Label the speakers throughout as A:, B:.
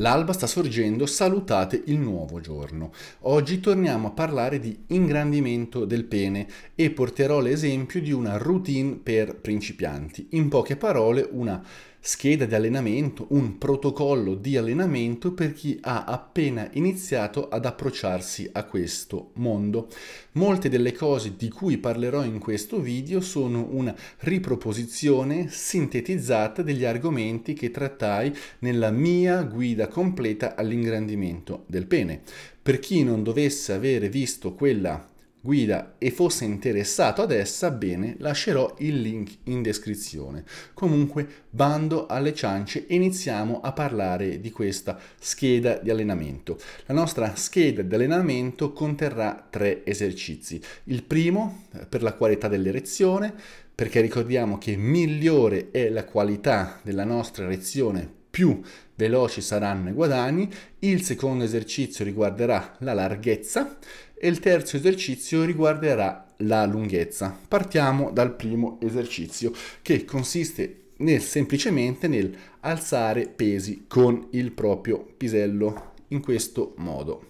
A: L'alba sta sorgendo, salutate il nuovo giorno. Oggi torniamo a parlare di ingrandimento del pene e porterò l'esempio di una routine per principianti. In poche parole, una scheda di allenamento, un protocollo di allenamento per chi ha appena iniziato ad approcciarsi a questo mondo. Molte delle cose di cui parlerò in questo video sono una riproposizione sintetizzata degli argomenti che trattai nella mia guida completa all'ingrandimento del pene. Per chi non dovesse avere visto quella guida e fosse interessato ad essa, bene, lascerò il link in descrizione. Comunque, bando alle ciance e iniziamo a parlare di questa scheda di allenamento. La nostra scheda di allenamento conterrà tre esercizi. Il primo, per la qualità dell'erezione, perché ricordiamo che migliore è la qualità della nostra erezione più veloci saranno i guadagni, il secondo esercizio riguarderà la larghezza e il terzo esercizio riguarderà la lunghezza. Partiamo dal primo esercizio che consiste nel, semplicemente nel alzare pesi con il proprio pisello in questo modo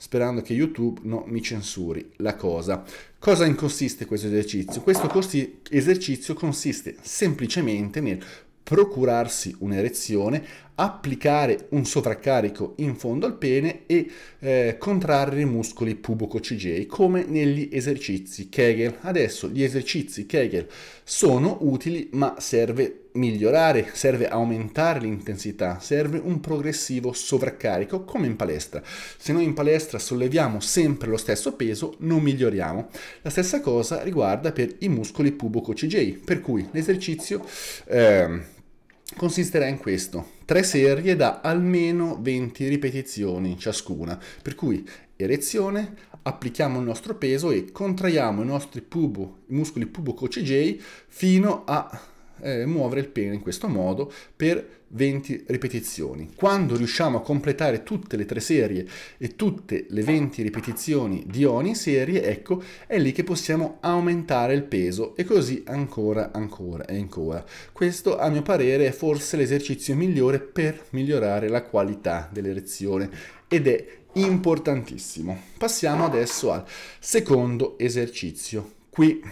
A: sperando che YouTube non mi censuri la cosa. Cosa consiste questo esercizio? Questo esercizio consiste semplicemente nel procurarsi un'erezione, applicare un sovraccarico in fondo al pene e eh, contrarre i muscoli pubococcigei come negli esercizi Kegel. Adesso gli esercizi Kegel sono utili ma serve migliorare, serve aumentare l'intensità, serve un progressivo sovraccarico come in palestra. Se noi in palestra solleviamo sempre lo stesso peso non miglioriamo. La stessa cosa riguarda per i muscoli pubococcigei, per cui l'esercizio... Eh, consisterà in questo, tre serie da almeno 20 ripetizioni ciascuna, per cui erezione, applichiamo il nostro peso e contraiamo i nostri pubo, i muscoli pubo cocci fino a eh, muovere il pene in questo modo per 20 ripetizioni. Quando riusciamo a completare tutte le tre serie e tutte le 20 ripetizioni di ogni serie, ecco, è lì che possiamo aumentare il peso e così ancora, ancora e ancora. Questo a mio parere è forse l'esercizio migliore per migliorare la qualità dell'erezione ed è importantissimo. Passiamo adesso al secondo esercizio. Qui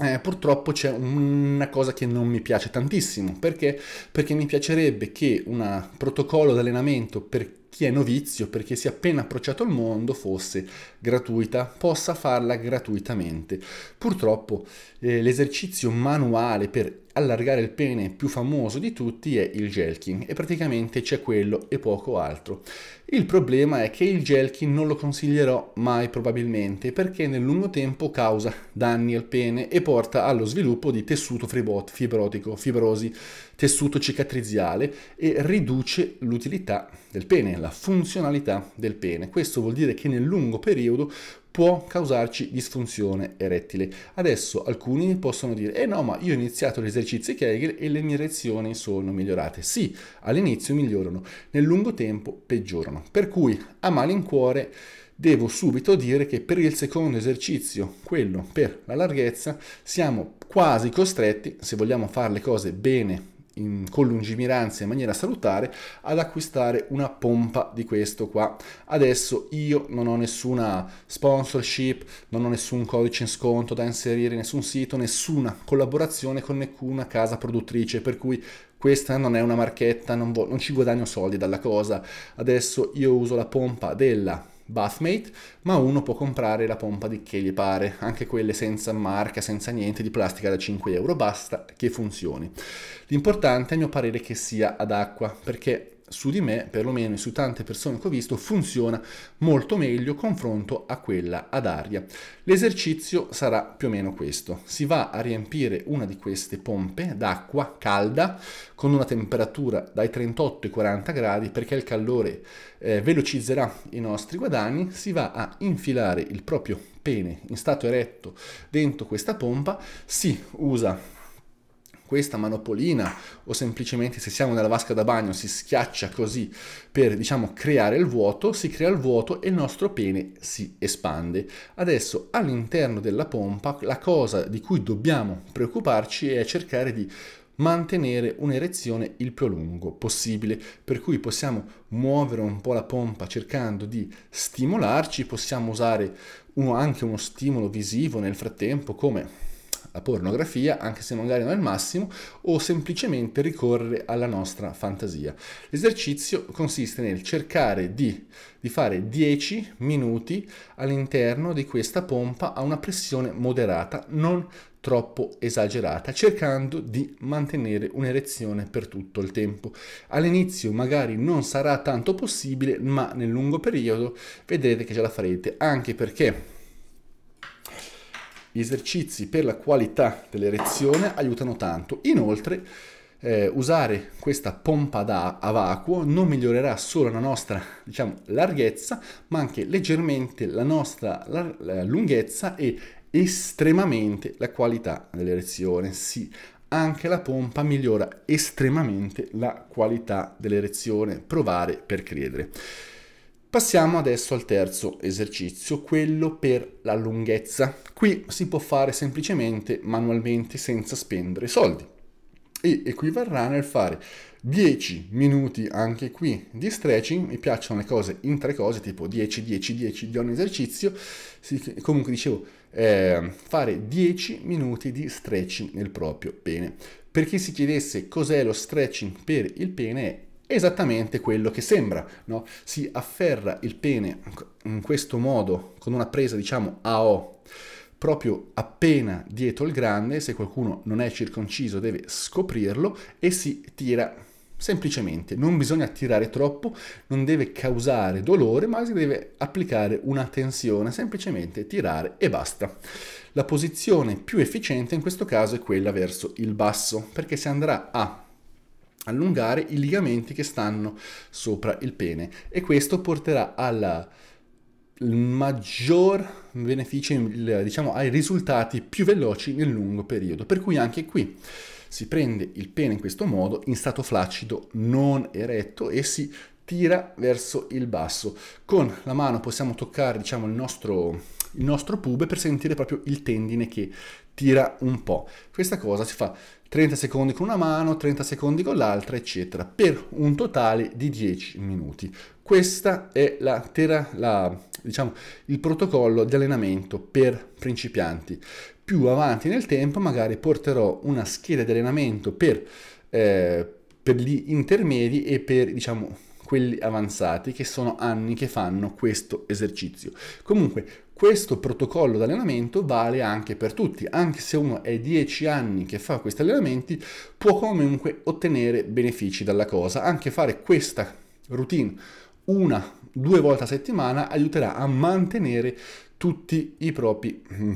A: eh, purtroppo c'è una cosa che non mi piace tantissimo, perché? Perché mi piacerebbe che un protocollo d'allenamento per chi è novizio, per chi si è appena approcciato al mondo, fosse gratuita, possa farla gratuitamente. Purtroppo eh, l'esercizio manuale per allargare il pene più famoso di tutti è il gelking e praticamente c'è quello e poco altro. Il problema è che il gelking non lo consiglierò mai probabilmente perché nel lungo tempo causa danni al pene e porta allo sviluppo di tessuto fibrotico, fibrosi, tessuto cicatriziale e riduce l'utilità del pene, la funzionalità del pene. Questo vuol dire che nel lungo periodo può causarci disfunzione erettile. Adesso alcuni possono dire, eh no, ma io ho iniziato gli esercizi Kegel e le mie erezioni sono migliorate. Sì, all'inizio migliorano, nel lungo tempo peggiorano. Per cui a malincuore devo subito dire che per il secondo esercizio, quello per la larghezza, siamo quasi costretti, se vogliamo fare le cose bene in, con lungimiranza in maniera salutare ad acquistare una pompa di questo qua. Adesso io non ho nessuna sponsorship, non ho nessun codice in sconto da inserire, nessun sito, nessuna collaborazione con nessuna casa produttrice, per cui questa non è una marchetta, non, non ci guadagno soldi dalla cosa. Adesso io uso la pompa della Bathmate, ma uno può comprare la pompa di che gli pare, anche quelle senza marca, senza niente, di plastica da 5 euro, basta che funzioni. L'importante a mio parere è che sia ad acqua, perché su di me, perlomeno su tante persone che ho visto, funziona molto meglio confronto a quella ad aria. L'esercizio sarà più o meno questo. Si va a riempire una di queste pompe d'acqua calda con una temperatura dai 38 ai 40 gradi perché il calore eh, velocizzerà i nostri guadagni. Si va a infilare il proprio pene in stato eretto dentro questa pompa, si usa questa manopolina o semplicemente se siamo nella vasca da bagno si schiaccia così per diciamo creare il vuoto, si crea il vuoto e il nostro pene si espande. Adesso all'interno della pompa la cosa di cui dobbiamo preoccuparci è cercare di mantenere un'erezione il più a lungo possibile, per cui possiamo muovere un po' la pompa cercando di stimolarci, possiamo usare uno, anche uno stimolo visivo nel frattempo come la pornografia, anche se magari non è il massimo, o semplicemente ricorrere alla nostra fantasia. L'esercizio consiste nel cercare di, di fare 10 minuti all'interno di questa pompa a una pressione moderata, non troppo esagerata, cercando di mantenere un'erezione per tutto il tempo. All'inizio magari non sarà tanto possibile, ma nel lungo periodo vedrete che ce la farete, anche perché gli esercizi per la qualità dell'erezione aiutano tanto. Inoltre, eh, usare questa pompa da, a vacuo non migliorerà solo la nostra diciamo, larghezza, ma anche leggermente la nostra la, la lunghezza e estremamente la qualità dell'erezione. Sì, anche la pompa migliora estremamente la qualità dell'erezione. Provare per credere. Passiamo adesso al terzo esercizio, quello per la lunghezza. Qui si può fare semplicemente manualmente senza spendere soldi e equivarrà nel fare 10 minuti anche qui di stretching, mi piacciono le cose in tre cose, tipo 10, 10, 10 di ogni esercizio, comunque dicevo eh, fare 10 minuti di stretching nel proprio pene. Per chi si chiedesse cos'è lo stretching per il pene esattamente quello che sembra. No? Si afferra il pene in questo modo, con una presa diciamo a O, proprio appena dietro il grande, se qualcuno non è circonciso deve scoprirlo e si tira semplicemente. Non bisogna tirare troppo, non deve causare dolore, ma si deve applicare una tensione, semplicemente tirare e basta. La posizione più efficiente in questo caso è quella verso il basso, perché si andrà a allungare i ligamenti che stanno sopra il pene e questo porterà al maggior beneficio diciamo ai risultati più veloci nel lungo periodo per cui anche qui si prende il pene in questo modo in stato flaccido non eretto e si tira verso il basso con la mano possiamo toccare diciamo il nostro il nostro pube per sentire proprio il tendine che tira un po'. Questa cosa si fa 30 secondi con una mano, 30 secondi con l'altra, eccetera, per un totale di 10 minuti. Questo è la tera, la, diciamo, il protocollo di allenamento per principianti. Più avanti nel tempo magari porterò una scheda di allenamento per, eh, per gli intermedi e per diciamo, quelli avanzati che sono anni che fanno questo esercizio. Comunque, questo protocollo d'allenamento vale anche per tutti, anche se uno è 10 anni che fa questi allenamenti, può comunque ottenere benefici dalla cosa, anche fare questa routine una, due volte a settimana aiuterà a mantenere tutti i propri mm,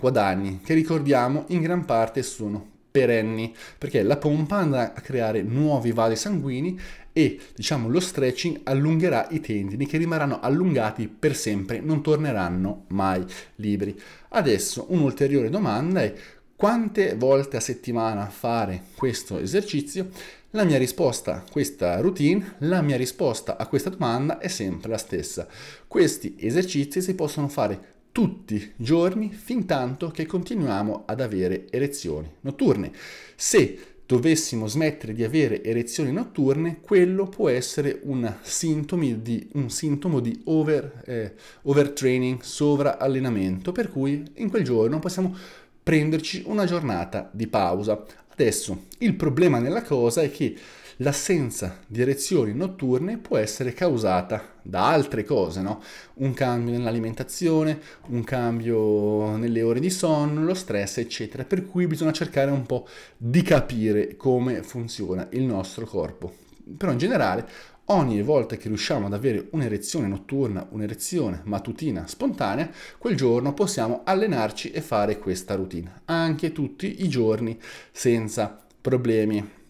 A: guadagni, che ricordiamo in gran parte sono perenni, perché la pompa andrà a creare nuovi vasi sanguigni e diciamo lo stretching allungherà i tendini che rimarranno allungati per sempre, non torneranno mai liberi. Adesso un'ulteriore domanda è quante volte a settimana fare questo esercizio? La mia risposta a questa routine, la mia risposta a questa domanda è sempre la stessa. Questi esercizi si possono fare tutti i giorni fin tanto che continuiamo ad avere erezioni notturne. Se dovessimo smettere di avere erezioni notturne, quello può essere un sintomo di, un sintomo di over, eh, overtraining, sovraallenamento, per cui in quel giorno possiamo prenderci una giornata di pausa. Adesso il problema nella cosa è che l'assenza di erezioni notturne può essere causata da altre cose, no? un cambio nell'alimentazione, un cambio nelle ore di sonno, lo stress, eccetera. Per cui bisogna cercare un po' di capire come funziona il nostro corpo. Però in generale ogni volta che riusciamo ad avere un'erezione notturna, un'erezione matutina spontanea, quel giorno possiamo allenarci e fare questa routine, anche tutti i giorni senza problemi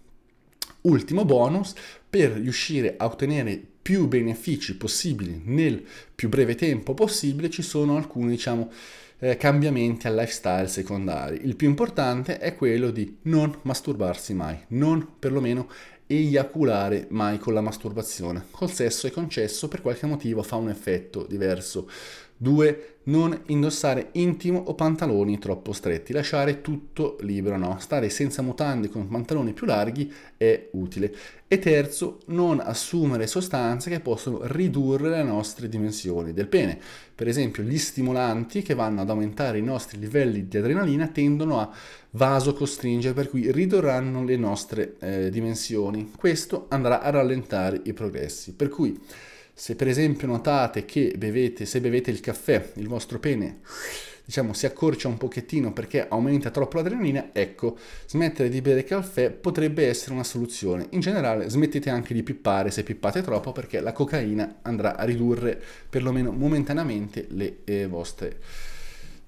A: ultimo bonus per riuscire a ottenere più benefici possibili nel più breve tempo possibile ci sono alcuni diciamo eh, cambiamenti al lifestyle secondari il più importante è quello di non masturbarsi mai non perlomeno eiaculare mai con la masturbazione col sesso è concesso per qualche motivo fa un effetto diverso 2. Non indossare intimo o pantaloni troppo stretti, lasciare tutto libero, no? Stare senza mutande con pantaloni più larghi è utile. E terzo, non assumere sostanze che possono ridurre le nostre dimensioni del pene. Per esempio, gli stimolanti che vanno ad aumentare i nostri livelli di adrenalina tendono a vasocostringere, per cui ridurranno le nostre eh, dimensioni. Questo andrà a rallentare i progressi. Per cui se per esempio notate che bevete, se bevete il caffè, il vostro pene diciamo si accorcia un pochettino perché aumenta troppo l'adrenalina, ecco, smettere di bere caffè potrebbe essere una soluzione. In generale smettete anche di pippare se pippate troppo perché la cocaina andrà a ridurre perlomeno momentaneamente le eh, vostre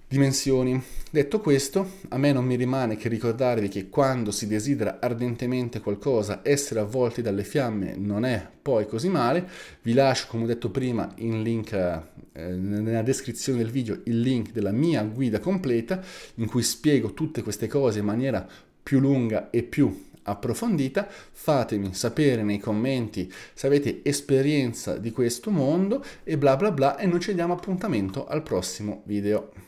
A: dimensioni. Detto questo, a me non mi rimane che ricordarvi che quando si desidera ardentemente qualcosa, essere avvolti dalle fiamme non è poi così male. Vi lascio, come ho detto prima, in link, eh, nella descrizione del video il link della mia guida completa in cui spiego tutte queste cose in maniera più lunga e più approfondita, fatemi sapere nei commenti se avete esperienza di questo mondo e bla bla bla e noi ci diamo appuntamento al prossimo video.